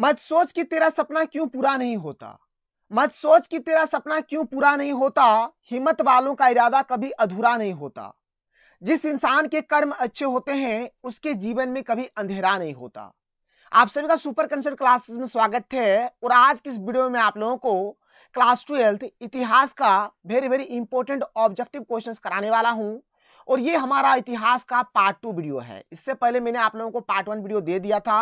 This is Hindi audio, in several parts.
मत सोच कि तेरा सपना क्यों पूरा नहीं होता मत सोच कि तेरा सपना क्यों पूरा नहीं होता हिम्मत वालों का इरादा कभी अधूरा नहीं होता जिस इंसान के कर्म अच्छे होते हैं उसके जीवन में कभी अंधेरा नहीं होता आप सभी का सुपर कंसर्ट क्लासेस में स्वागत है और आज की इस वीडियो में आप लोगों को क्लास ट्वेल्थ इतिहास का very very important objective question कराने वाला हूं और ये हमारा इतिहास का पार्ट टू वीडियो है इससे पहले मैंने आप लोगों को पार्ट वन वीडियो दे दिया था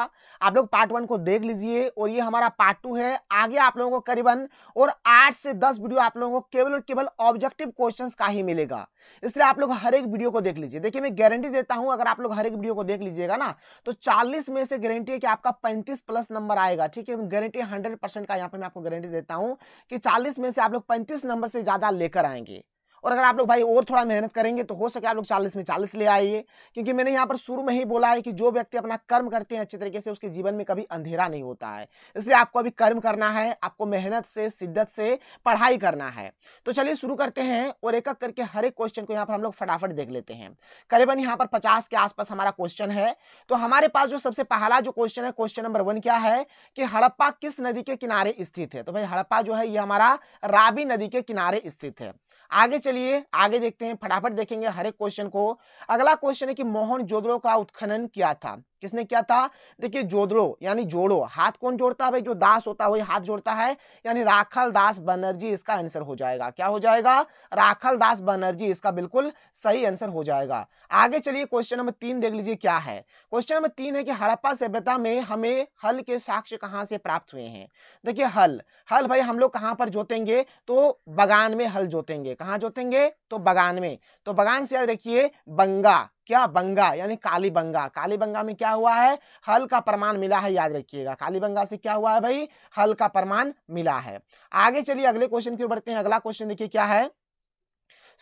आप लोग पार्ट वन को देख लीजिए और ये हमारा पार्ट टू है आगे आप लोगों को करीबन और आठ से दस वीडियो आप लोगों को केवल और केवल ऑब्जेक्टिव क्वेश्चन का ही मिलेगा इसलिए आप लोग हर एक वीडियो को देख लीजिए देखिए मैं गारंटी देता हूँ अगर आप लोग हर एक वीडियो को देख लीजिएगा ना तो चालीस में से गारंटी है कि आपका पैंतीस प्लस नंबर आएगा ठीक है गारंटी हंड्रेड परसेंट का यहाँ पर मैं आपको गारंटी देता हूँ कि चालीस में से आप लोग पैंतीस नंबर से ज्यादा लेकर आएंगे और अगर आप लोग भाई और थोड़ा मेहनत करेंगे तो हो सके आप लोग चालीस में चालीस ले आइए क्योंकि मैंने यहाँ पर शुरू में ही बोला है कि जो व्यक्ति अपना कर्म करते हैं अच्छे तरीके से उसके जीवन में कभी अंधेरा नहीं होता है इसलिए आपको अभी कर्म करना है आपको मेहनत से शिद्दत से पढ़ाई करना है तो चलिए शुरू करते हैं और एक एक करके हर एक क्वेश्चन को यहाँ पर हम लोग फटाफट देख लेते हैं करीबन यहाँ पर पचास के आसपास हमारा क्वेश्चन है तो हमारे पास जो सबसे पहला जो क्वेश्चन है क्वेश्चन नंबर वन क्या है कि हड़प्पा किस नदी के किनारे स्थित है तो भाई हड़प्पा जो है ये हमारा रावी नदी के किनारे स्थित है आगे चलिए आगे देखते हैं फटाफट देखेंगे हर एक क्वेश्चन को अगला क्वेश्चन है कि मोहन जोदड़ो का उत्खनन किया था किसने किया था देखिए जोड़ो यानी जोड़ो हाथ कौन जोड़ता है भाई जो दास होता है वही हाथ जोड़ता है यानी राखल दास बनर्जी इसका आंसर हो जाएगा क्या हो जाएगा राखल दास बनर्जी इसका बिल्कुल सही आंसर हो जाएगा आगे चलिए क्वेश्चन नंबर तीन देख लीजिए क्या है क्वेश्चन नंबर तीन है कि हड़प्पा सभ्यता में हमें हल के साक्ष्य कहाँ से प्राप्त हुए हैं देखिए हल हल भाई हम लोग कहाँ पर जोतेंगे तो बगान में हल जोतेंगे कहाँ जोतेंगे तो बगान में तो बगान से याद रखिए बंगा क्या बंगा यानी काली बंगा काली बंगा में क्या हुआ है हल का प्रमाण मिला है याद रखिएगा काली बंगा से क्या हुआ है भाई हल का प्रमाण मिला है आगे चलिए अगले क्वेश्चन की ओर बढ़ते हैं अगला क्वेश्चन देखिए क्या है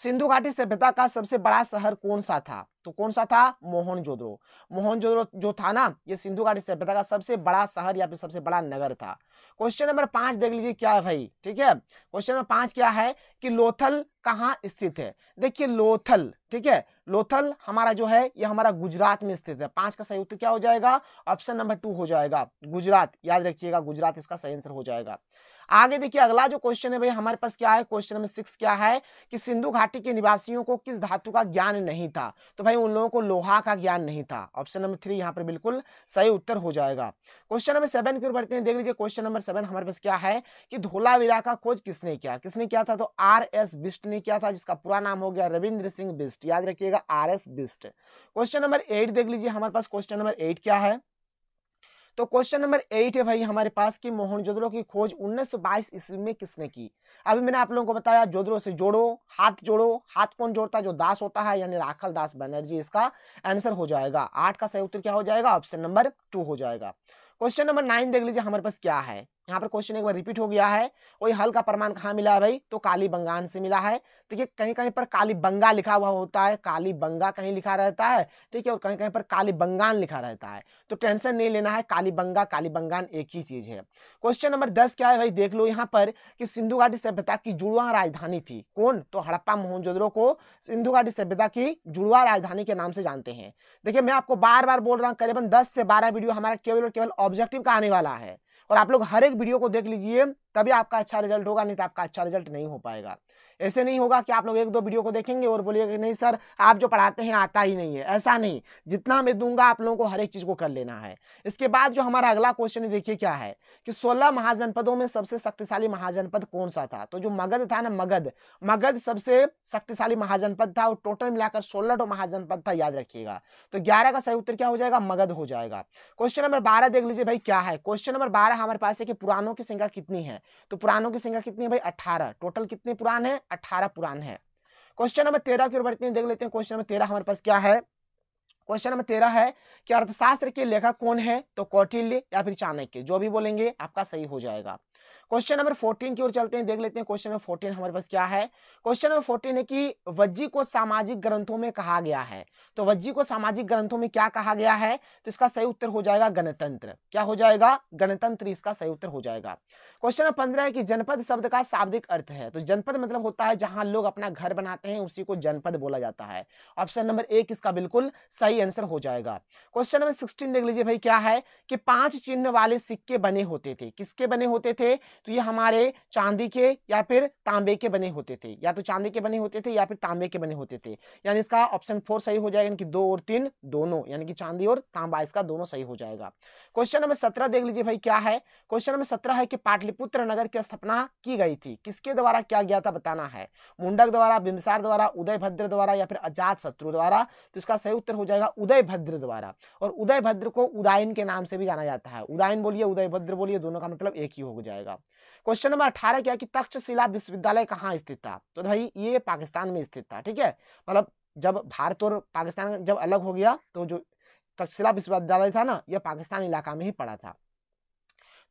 सिंधु घाटी सभ्यता का सबसे बड़ा शहर कौन सा था तो कौन सा था मोहनजोदड़ो मोहनजोदड़ो जो था ना ये सिंधु घाटी सभ्यता का सबसे बड़ा शहर या फिर सबसे बड़ा नगर था क्वेश्चन नंबर पांच देख लीजिए क्या है भाई ठीक है क्वेश्चन नंबर पांच क्या है कि लोथल कहाँ स्थित है देखिए लोथल ठीक है लोथल हमारा जो है ये हमारा गुजरात में स्थित है पांच का सही उत्तर क्या हो जाएगा ऑप्शन नंबर टू हो जाएगा गुजरात याद रखिएगा गुजरात इसका सही आंसर हो जाएगा आगे देखिए अगला जो क्वेश्चन है भाई हमारे पास क्या है क्वेश्चन नंबर सिक्स क्या है कि सिंधु घाटी के निवासियों को किस धातु का ज्ञान नहीं था तो भाई उन लोगों को लोहा का ज्ञान नहीं था ऑप्शन नंबर थ्री यहाँ पर बिल्कुल सही उत्तर हो जाएगा क्वेश्चन नंबर सेवन की ओर बढ़ते हैं देख लीजिए क्वेश्चन नंबर सेवन हमारे पास क्या है कि धोलावीरा का खोज किसने किया किसने किया था तो आर एस बिस्ट ने किया था जिसका पूरा नाम हो गया रविंद्र सिंह बिस्ट याद रखिएगा R S Bisht question number eight देख लीजिए हमारे पास क्वेश्चन नंबर एट क्या है तो क्वेश्चन नंबर एट है भाई हमारे पास कि मोहनजोदड़ो की खोज 1922 ईस्वी में किसने की अभी मैंने आप लोगों को बताया जोदड़ो से जोड़ो हाथ जोड़ो हाथ कौन जोड़ता है जो दास होता है यानी राखल दास बनर्जी इसका आंसर हो जाएगा आठ का सही उत्तर क्या हो जाएगा ऑप्शन नंबर टू हो जाएगा क्वेश्चन नंबर नाइन देख लीजिए हमारे पास क्या है यहाँ पर क्वेश्चन एक बार रिपीट हो गया है वही हल का प्रमाण कहाँ मिला है भाई तो काली बंगान से मिला है ठीक है कहीं कहीं पर काली बंगा लिखा हुआ होता है काली बंगा कहीं लिखा रहता है ठीक है और कहीं कहीं पर काली बंगान लिखा रहता है तो टेंशन नहीं लेना है काली बंगा काली बंगान एक ही चीज है क्वेश्चन नंबर दस क्या है भाई देख लो यहाँ पर कि सिंधु घाटी सभ्यता की जुड़वा राजधानी थी कौन तो हड़प्पा मोहनजोदड़ो को सिंधु घाटी सभ्यता की जुड़वा राजधानी के नाम से जानते हैं देखिये मैं आपको बार बार बोल रहा हूँ करीबन दस से बारह वीडियो हमारा केवल और केवल ऑब्जेक्टिव का आने वाला है और आप लोग हर एक वीडियो को देख लीजिए तभी आपका अच्छा रिजल्ट होगा नहीं तो आपका अच्छा रिजल्ट नहीं हो पाएगा ऐसे नहीं होगा कि आप लोग एक दो वीडियो को देखेंगे और कि नहीं सर आप जो पढ़ाते हैं आता ही नहीं है ऐसा नहीं जितना मैं दूंगा आप लोगों को हर एक चीज़ को कर लेना है इसके बाद जो हमारा अगला क्वेश्चन है देखिए क्या है कि सोलह महाजनपदों में सबसे शक्तिशाली महाजनपद कौन सा था तो जो मगध था ना मगध मगध सबसे शक्तिशाली महाजनपद था और टोटल मिलाकर सोलह टो महाजनपद था याद रखिएगा तो ग्यारह का सही उत्तर क्या हो जाएगा मगध हो जाएगा क्वेश्चन नंबर बारह देख लीजिए भाई क्या है क्वेश्चन नंबर बारह हमारे पास है कि पुरानों की संख्या कितनी है तो पुरानों की संख्या कितनी है भाई अठारह टोटल कितने पुरान है अठारह पुरान है क्वेश्चन नंबर तेरह की ओर बढ़ते हैं देख लेते हैं क्वेश्चन नंबर तेरह हमारे पास क्या है क्वेश्चन नंबर तेरह है कि अर्थशास्त्र के लेखक कौन है तो कौटिल्य या फिर चाणक्य जो भी बोलेंगे आपका सही हो जाएगा क्वेश्चन नंबर फोर्टीन की ओर चलते हैं देख लेते हैं क्वेश्चन नंबर फोर्टीन हमारे पास क्या है क्वेश्चन नंबर फोर्टीन है कि वज्जी को सामाजिक ग्रंथों में कहा गया है तो वज्जी को सामाजिक ग्रंथों में क्या कहा गया है तो इसका सही उत्तर हो जाएगा गणतंत्र क्या हो जाएगा गणतंत्र इसका सही उत्तर हो जाएगा क्वेश्चन नंबर पंद्रह है कि जनपद शब्द का शाब्दिक अर्थ है तो जनपद मतलब होता है जहां लोग अपना घर बनाते हैं उसी को जनपद बोला जाता है ऑप्शन नंबर एक इसका बिल्कुल सही आंसर हो जाएगा क्वेश्चन नंबर सिक्सटीन देख लीजिए भाई क्या है कि पांच चिन्ह वाले सिक्के बने होते थे किसके बने होते थे तो ये हमारे चांदी के या फिर तांबे के बने होते थे या तो चांदी के बने होते थे या फिर तांबे के बने होते थे यानी इसका ऑप्शन फोर सही हो जाएगा यानी कि दो और तीन दोनों यानी कि चांदी और तांबा इसका दोनों सही हो जाएगा क्वेश्चन नंबर सत्रह देख लीजिए भाई क्या है क्वेश्चन नंबर सत्रह है कि पाटलिपुत्र नगर की स्थापना की गई थी किसके द्वारा क्या गया था बताना है मुंडक द्वारा बिमसार द्वारा उदय भद्र द्वारा या फिर अजात शत्रु द्वारा तो इसका सही उत्तर हो जाएगा उदय भद्र द्वारा और उदय भद्र को उदायन के नाम से भी जाना जाता है उदायन बोलिए उदय भद्र बोलिए दोनों का मतलब एक ही हो जाएगा क्वेश्चन नंबर अठारह क्या कि तक्षशिला विश्वविद्यालय कहाँ स्थित था तो भाई ये पाकिस्तान में स्थित था ठीक है मतलब जब भारत और पाकिस्तान जब अलग हो गया तो जो तक्षशिला विश्वविद्यालय था ना यह पाकिस्तान इलाका में ही पड़ा था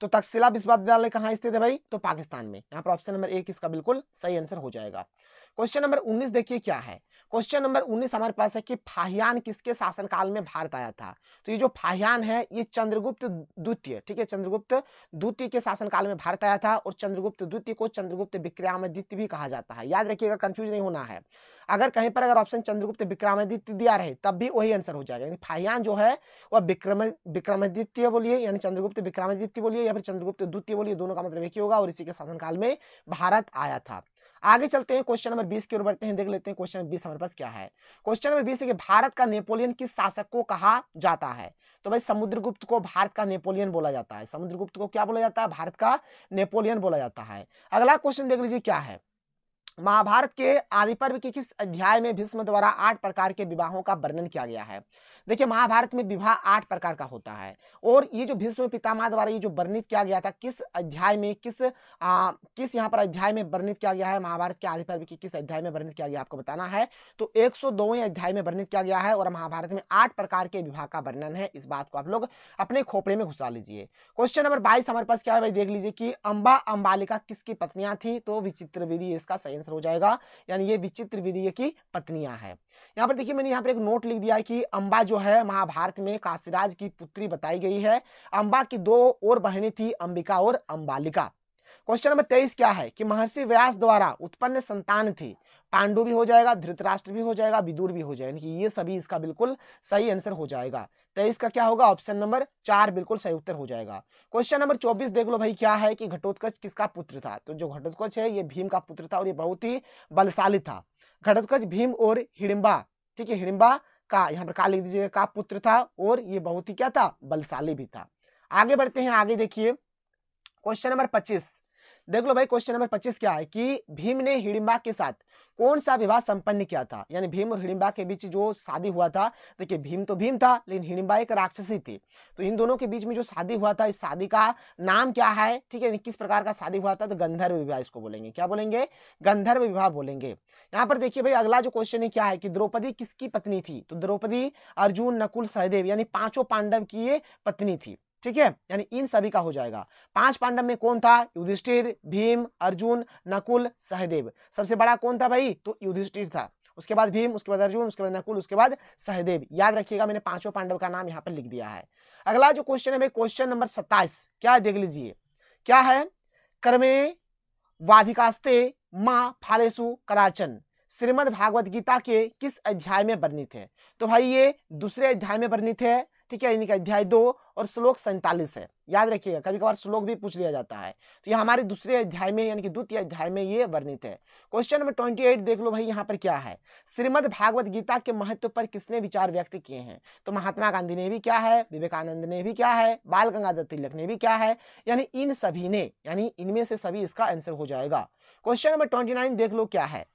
तो तक्षशिला विश्वविद्यालय कहाँ स्थित है भाई तो पाकिस्तान में यहाँ पर ऑप्शन नंबर एक इसका बिल्कुल सही आंसर हो जाएगा क्वेश्चन नंबर उन्नीस देखिए क्या है क्वेश्चन नंबर उन्नीस हमारे पास है कि फाहियान किसके शासनकाल में भारत आया था तो ये जो फाहियान है ये चंद्रगुप्त द्वितीय ठीक है चंद्रगुप्त द्वितीय के शासनकाल में भारत आया था और चंद्रगुप्त द्वितीय को चंद्रगुप्त विक्रमादित्य भी कहा जाता है याद रखिएगा कंफ्यूज नहीं होना है अगर कहीं पर अगर ऑप्शन चंद्रगुप्त विक्रमादित्य दिया रहे तब भी वही आंसर हो जाएगा यानी फाहियान जो है वह विक्रम विक्रमादित्य बोलिए यानी चंद्रगुप्त विक्रमादित्य बोलिए या फिर चंद्रगुप्त द्वितीय बोलिए दोनों का मतलब एक ही होगा और इसी के शासनकाल में भारत आया था आगे चलते हैं क्वेश्चन नंबर बीस की ओर बढ़ते हैं देख लेते हैं क्वेश्चन नंबर बीस हमारे पास क्या है क्वेश्चन नंबर बीस है कि भारत का नेपोलियन किस शासक को कहा जाता है तो भाई समुद्रगुप्त को भारत का नेपोलियन बोला जाता है समुद्रगुप्त को क्या बोला जाता है भारत का नेपोलियन बोला जाता है अगला क्वेश्चन देख लीजिए क्या है महाभारत के आदि पर्व के किस अध्याय में भीष्म द्वारा आठ प्रकार के विवाहों का वर्णन किया गया है देखिए महाभारत में विवाह आठ प्रकार का होता है और ये जो भीष्म पितामह द्वारा ये जो वर्णित किया गया था किस अध्याय में किस आ, किस यहाँ पर अध्याय में वर्णित किया गया है महाभारत के आदि पर्व के किस अध्याय में वर्णित किया गया आपको बताना है तो एक अध्याय में वर्णित किया गया है और महाभारत में आठ प्रकार के विवाह का वर्णन है इस बात को आप लोग अपने खोपड़े में घुसा लीजिए क्वेश्चन नंबर बाईस हमारे पास क्या है भाई देख लीजिए कि अम्बा अम्बालिका किसकी पत्नियां थी तो विचित्र इसका सही आंसर हो जाएगा यानी ये विचित्र विधि की पत्नियां हैं यहाँ पर देखिए मैंने यहाँ पर एक नोट लिख दिया है कि अंबा जो है महाभारत में काशीराज की पुत्री बताई गई है अंबा की दो और बहनें थी अंबिका और अंबालिका क्वेश्चन नंबर तेईस क्या है कि महर्षि व्यास द्वारा उत्पन्न संतान थी पांडु भी हो जाएगा धृतराष्ट्र भी हो जाएगा विदुर भी हो जाएगा ये सभी इसका बिल्कुल सही आंसर हो जाएगा तो इसका क्या होगा ऑप्शन नंबर चार बिल्कुल सही उत्तर हो जाएगा क्वेश्चन नंबर चौबीस देख लो भाई क्या है कि घटोत्कच किसका पुत्र था तो जो घटोत्कच है ये भीम का पुत्र था और ये बहुत ही बलशाली था घटोत्कच भीम और हिडिबा ठीक है हिडिबा का यहाँ पर का लिख दीजिएगा का पुत्र था और ये बहुत ही क्या था बलशाली भी था आगे बढ़ते हैं आगे देखिए क्वेश्चन नंबर पच्चीस देख लो भाई क्वेश्चन नंबर पच्चीस क्या है कि भीम ने हिडिम्बा के साथ कौन सा विवाह संपन्न किया था यानी भीम और हिडिबा के बीच जो शादी हुआ था देखिए भीम तो भीम था लेकिन हिडिबा एक राक्षसी थी तो इन दोनों के बीच में जो शादी हुआ था इस शादी का नाम क्या है ठीक है किस प्रकार का शादी हुआ था तो गंधर्व विवाह इसको बोलेंगे क्या बोलेंगे गंधर्व विवाह बोलेंगे यहाँ पर देखिए भाई अगला जो क्वेश्चन है क्या है कि द्रौपदी किसकी पत्नी थी तो द्रौपदी अर्जुन नकुल सहदेव यानी पांचों पांडव की ये पत्नी थी ठीक है यानी इन सभी का हो जाएगा पांच पांडव में कौन था युधिष्ठिर भीम अर्जुन नकुल सहदेव सबसे बड़ा कौन था भाई तो युधिष्ठिर था उसके बाद भीम उसके बाद अर्जुन उसके बाद नकुल उसके बाद सहदेव याद रखिएगा मैंने पांचों पांडव का नाम यहाँ पर लिख दिया है अगला जो क्वेश्चन है भाई क्वेश्चन नंबर सत्ताईस क्या देख लीजिए क्या है कर्मे वाधिकास्ते माँ फालेसु कराचन श्रीमद भागवत गीता के किस अध्याय में वर्णित है तो भाई ये दूसरे अध्याय में वर्णित है ठीक है इनका अध्याय दो और श्लोक सैंतालीस है याद रखिएगा कभी कभार श्लोक भी पूछ लिया जाता है तो ये हमारे दूसरे अध्याय में यानी कि द्वितीय अध्याय में ये वर्णित है क्वेश्चन नंबर ट्वेंटी एट देख लो भाई यहाँ पर क्या है श्रीमद भागवत गीता के महत्व पर किसने विचार व्यक्त किए हैं तो महात्मा गांधी ने भी क्या है विवेकानंद ने भी क्या है बाल गंगाधर तिलक ने भी क्या है यानी इन सभी ने यानी इनमें से सभी इसका आंसर हो जाएगा क्वेश्चन नंबर ट्वेंटी देख लो क्या है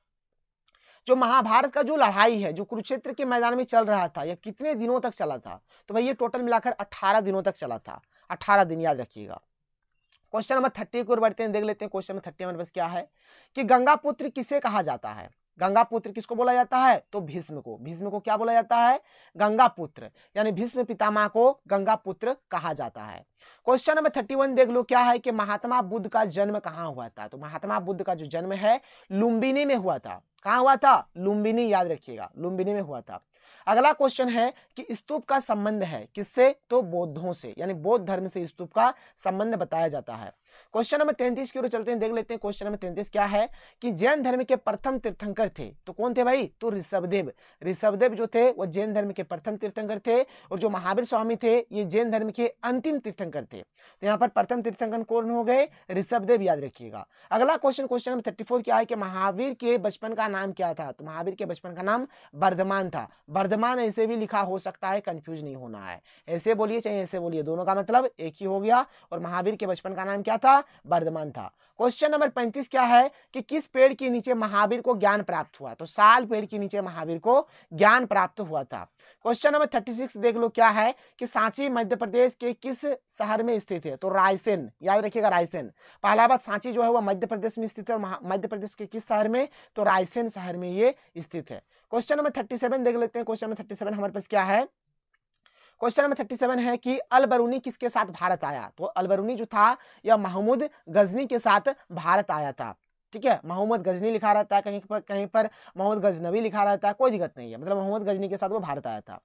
जो महाभारत का जो लड़ाई है जो कुरुक्षेत्र के मैदान में चल रहा था यह कितने दिनों तक चला था तो भाई ये टोटल मिलाकर अट्ठारह दिनों तक चला था अट्ठारह दिन याद रखिएगा क्वेश्चन नंबर थर्टी की ओर बढ़ते हैं देख लेते हैं क्वेश्चन नंबर थर्टी हमारे पास क्या है कि गंगा पुत्र किसे कहा जाता है गंगा पुत्र किसको बोला जाता है तो भीष्म को भीष्म को क्या बोला जाता है गंगा पुत्र यानी भीष्म पितामह को गंगा पुत्र कहा जाता है क्वेश्चन नंबर थर्टी वन देख लो क्या है कि महात्मा बुद्ध का जन्म कहाँ हुआ था तो महात्मा बुद्ध का जो जन्म है लुम्बिनी में हुआ था कहाँ हुआ था लुम्बिनी याद रखिएगा लुम्बिनी में हुआ था अगला क्वेश्चन है कि स्तूप का संबंध है किससे तो बौद्धों से यानी बौद्ध धर्म से स्तूप का संबंध बताया जाता है क्वेश्चन नंबर तैंतीस की ओर चलते हैं देख लेते हैं क्वेश्चन नंबर तैंतीस क्या है कि जैन धर्म के प्रथम तीर्थंकर थे तो कौन थे भाई तो ऋषभदेव ऋषभदेव जो थे वो जैन धर्म के प्रथम तीर्थंकर थे और जो महावीर स्वामी थे ये जैन धर्म के अंतिम तीर्थंकर थे तो यहाँ पर प्रथम तीर्थंकर कौन हो गए ऋषभदेव याद रखिएगा अगला क्वेश्चन क्वेश्चन नंबर थर्टी क्या है कि महावीर के बचपन का नाम क्या था तो महावीर के बचपन का नाम वर्धमान था वर्धमान ऐसे भी लिखा हो सकता है कंफ्यूज नहीं होना है ऐसे बोलिए चाहे ऐसे बोलिए दोनों का मतलब एक ही हो गया और महावीर के बचपन का नाम क्या था था वर्धमान था क्वेश्चन नंबर पैंतीस क्या है कि किस पेड़ के नीचे महावीर को ज्ञान प्राप्त हुआ तो साल पेड़ के नीचे महावीर को ज्ञान प्राप्त हुआ था क्वेश्चन नंबर थर्टी सिक्स देख लो क्या है कि सांची मध्य प्रदेश के किस शहर में स्थित है तो रायसेन याद रखिएगा रायसेन पहला बात सांची जो है वह मध्य प्रदेश में स्थित है मध्य प्रदेश के किस शहर में तो रायसेन शहर में ये स्थित है क्वेश्चन नंबर थर्टी देख लेते हैं क्वेश्चन नंबर थर्टी हमारे पास क्या है क्वेश्चन नंबर थर्टी सेवन है कि अल बरूनी किसके साथ भारत आया तो अल बरूनी जो था यह महमूद गजनी के साथ भारत आया था ठीक है मोहम्मद गजनी लिखा रहता है कहीं पर कहीं पर मोहम्मद गजनवी लिखा रहता है कोई दिक्कत नहीं है मतलब मोहम्मद गजनी के साथ वो भारत आया था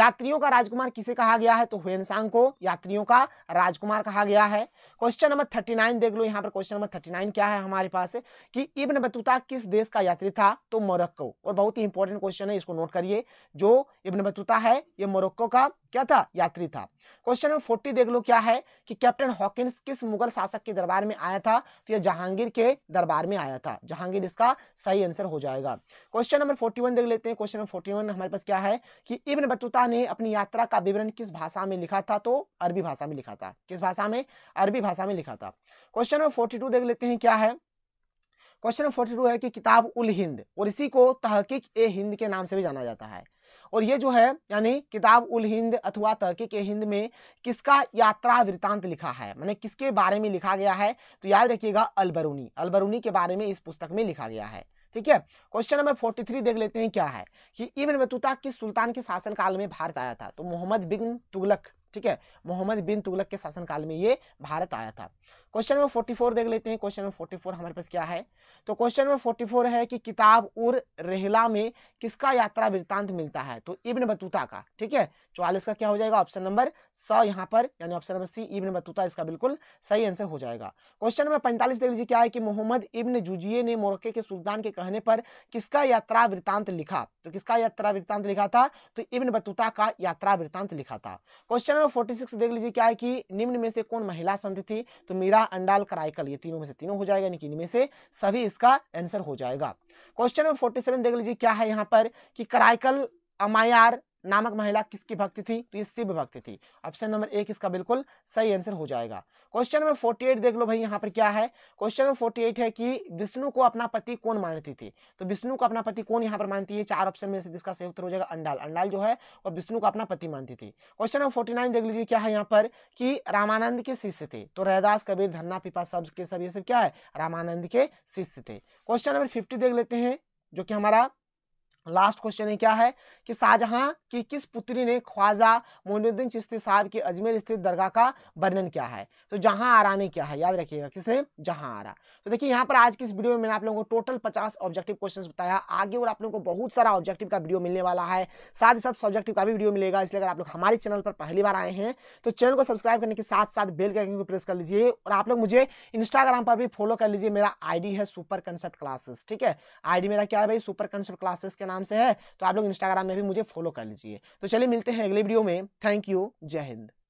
यात्रियों का राजकुमार किसे कहा गया है तो हुएनसांग को यात्रियों का राजकुमार कहा गया है क्वेश्चन नंबर थर्टी नाइन देख लो यहाँ पर क्वेश्चन नंबर थर्टी नाइन क्या है हमारे पास कि इब्न बतूता किस देश का यात्री था तो मोरक्को और बहुत ही इंपॉर्टेंट क्वेश्चन है इसको नोट करिए जो इब्न बतूता है ये मोरक्को का क्या था यात्री था क्वेश्चन नंबर फोर्टी देख लो क्या है कि कैप्टन हॉकिंस किस मुगल शासक के दरबार में आया था तो यह जहांगीर के दरबार चार में आया था जहांगीर इसका सही आंसर हो जाएगा क्वेश्चन नंबर फोर्टी देख लेते हैं क्वेश्चन नंबर फोर्टी हमारे पास क्या है कि इब्न बतूता ने अपनी यात्रा का विवरण किस भाषा में लिखा था तो अरबी भाषा में लिखा था किस भाषा में अरबी भाषा में लिखा था क्वेश्चन नंबर फोर्टी देख लेते हैं क्या है क्वेश्चन नंबर फोर्टी है कि किताब उल हिंद और इसी को तहकीक ए हिंद के नाम से भी जाना जाता है और ये जो है यानी किताब उल हिंद अथवा तहकीक हिंद में किसका यात्रा वृतांत लिखा है मैंने किसके बारे में लिखा गया है तो याद रखिएगा अलबरूनी अलबरूनी के बारे में इस पुस्तक में लिखा गया है ठीक है क्वेश्चन नंबर फोर्टी थ्री देख लेते हैं क्या है कि इबन बतूता किस सुल्तान के शासन काल में भारत आया था तो मोहम्मद बिन तुगलक ठीक है मोहम्मद बिन तुगलक के शासनकाल में ये भारत आया था क्वेश्चन नंबर फोर्टी फोर देख लेते हैं क्वेश्चन नंबर फोर्टी फोर हमारे पास क्या है तो क्वेश्चन नंबर फोर्टी फोर है कि किताब उर रेहला में किसका यात्रा वृत्तांत मिलता है तो इब्न बतूता का ठीक है चौवालीस का क्या हो जाएगा ऑप्शन नंबर स यहाँ पर यानी option number C Ibn Battuta इसका बिल्कुल सही आंसर हो जाएगा क्वेश्चन नंबर पैंतालीस देख लीजिए क्या है कि मोहम्मद इब्न जुजिए ने मोरक्के के सुल्तान के कहने पर किसका यात्रा वृत्तांत लिखा तो किसका यात्रा वृत्तांत लिखा था तो इब्न बतूता का यात्रा वृत्तांत लिखा था क्वेश्चन नंबर फोर्टी सिक्स देख लीजिए क्या है कि निम्न में से कौन महिला संधि थी तो मीरा अंडाल कराइकल ये तीनों में से तीनों हो जाएगा यानी कि इनमें से सभी इसका आंसर हो जाएगा क्वेश्चन नंबर फोर्टी सेवन देख लीजिए क्या है यहाँ पर कि कराइकल अमायार नामक महिला किसकी भक्ति थी तो ये शिव भक्ति थी ऑप्शन नंबर एक इसका बिल्कुल सही आंसर हो जाएगा क्वेश्चन नंबर फोर्टी एट देख लो भाई यहाँ पर क्या है क्वेश्चन नंबर फोर्टी एट है कि विष्णु को अपना पति कौन मानती थी तो विष्णु को अपना पति कौन यहाँ पर मानती है चार ऑप्शन में से जिसका सही उत्तर हो जाएगा अंडाल अंडाल जो है वो विष्णु को अपना पति मानती थी क्वेश्चन नंबर फोर्टी नाइन देख लीजिए क्या है यहाँ पर कि रामानंद के शिष्य थे तो रहदास कबीर धन्ना पिपा सब के सब ये सब क्या है रामानंद के शिष्य थे क्वेश्चन नंबर फिफ्टी देख लेते हैं जो कि हमारा लास्ट क्वेश्चन है क्या है कि शाहजहां की किस पुत्री ने ख्वाजा मोइनुद्दीन चिश्ती साहब की अजमेर स्थित दरगाह का वर्णन किया है तो जहां आरा ने क्या है याद रखिएगा किसने जहां आरा तो देखिए यहां पर आज की इस वीडियो में मैंने आप लोगों को टोटल पचास ऑब्जेक्टिव क्वेश्चन बताया आगे और आप लोगों को बहुत सारा ऑब्जेक्टिव का वीडियो मिलने वाला है साथ ही साथ सब्जेक्टिव का भी वीडियो मिलेगा इसलिए अगर आप लोग हमारे चैनल पर पहली बार आए हैं तो चैनल को सब्सक्राइब करने के साथ साथ बेल आइकन को प्रेस कर लीजिए और आप लोग मुझे इंस्टाग्राम पर भी फॉलो कर लीजिए मेरा आई है सुपर कंसेप्ट क्लासेस ठीक है आई मेरा क्या है भाई सुपर कंसेप्ट क्लासेस के नाम से है तो आप लोग इंस्टाग्राम में भी मुझे फॉलो कर लीजिए तो चलिए मिलते हैं अगले वीडियो में थैंक यू जय हिंद